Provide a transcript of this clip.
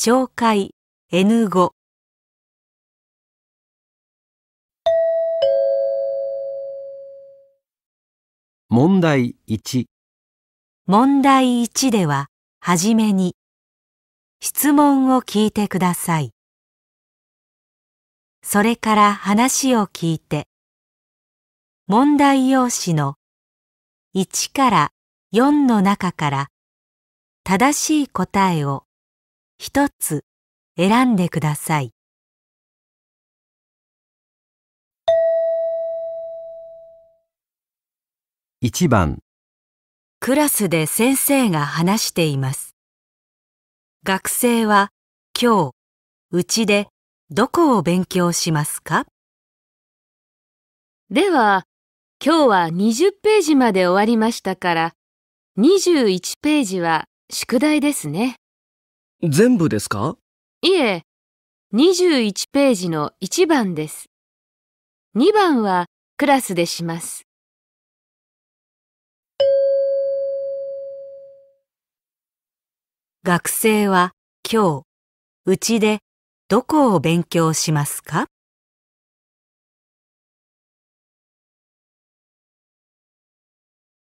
懲戒 N5 問題1問題1でははじめに質問を聞いてくださいそれから話を聞いて問題用紙の1から4の中から正しい答えを一つ選んでください。1番クラスで先生が話しています。学生は今日、うちでどこを勉強しますかでは、今日は20ページまで終わりましたから、21ページは宿題ですね。全部ですかいえ、21ページの1番です。2番はクラスでします。学生は今日、うちでどこを勉強しますか